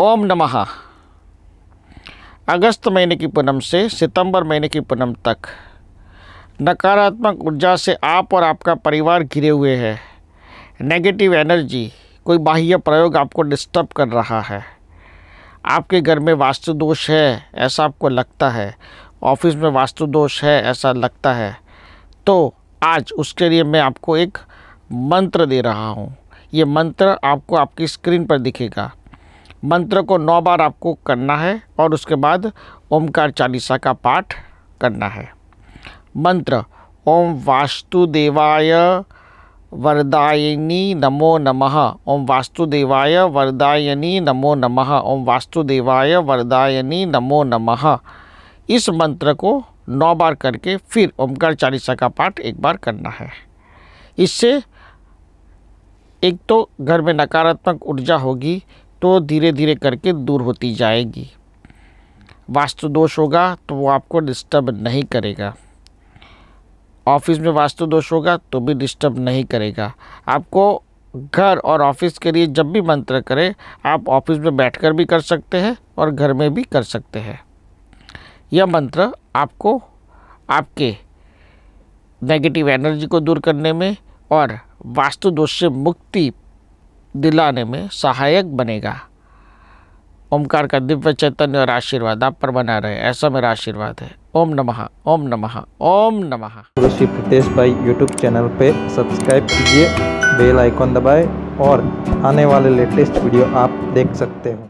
ओम नमः अगस्त महीने की पूनम से सितंबर महीने की पूनम तक नकारात्मक ऊर्जा से आप और आपका परिवार घिरे हुए हैं नेगेटिव एनर्जी कोई बाह्य प्रयोग आपको डिस्टर्ब कर रहा है आपके घर में वास्तु दोष है ऐसा आपको लगता है ऑफिस में वास्तु दोष है ऐसा लगता है तो आज उसके लिए मैं आपको एक मंत्र दे रहा हूँ ये मंत्र आपको आपकी स्क्रीन पर दिखेगा मंत्र को नौ बार आपको करना है और उसके बाद ओमकार चालीसा का पाठ करना है मंत्र ओम वास्तुदेवाय वरदायिनी नमो नमः ओम वास्तुदेवाय वरदायिनी नमो नमः ओम वास्तुदेवाय वरदायिनी नमो नमः इस मंत्र को नौ बार करके फिर ओमकार चालीसा का पाठ एक बार करना है इससे एक तो घर में नकारात्मक ऊर्जा होगी तो धीरे धीरे करके दूर होती जाएगी वास्तु दोष होगा तो वो आपको डिस्टर्ब नहीं करेगा ऑफिस में वास्तु दोष होगा तो भी डिस्टर्ब नहीं करेगा आपको घर और ऑफिस के लिए जब भी मंत्र करें आप ऑफिस में बैठकर भी कर सकते हैं और घर में भी कर सकते हैं यह मंत्र आपको आपके नेगेटिव एनर्जी को दूर करने में और वास्तु दोष से मुक्ति दिलाने में सहायक बनेगा ओमकार का दिव्य चैतन्य और आशीर्वाद आप पर बना रहे ऐसा मेरा आशीर्वाद है ओम नमः ओम नमः ओम नमः श्री प्रतेश भाई यूट्यूब चैनल पे सब्सक्राइब कीजिए बेल आइकॉन दबाएं और आने वाले लेटेस्ट वीडियो आप देख सकते हो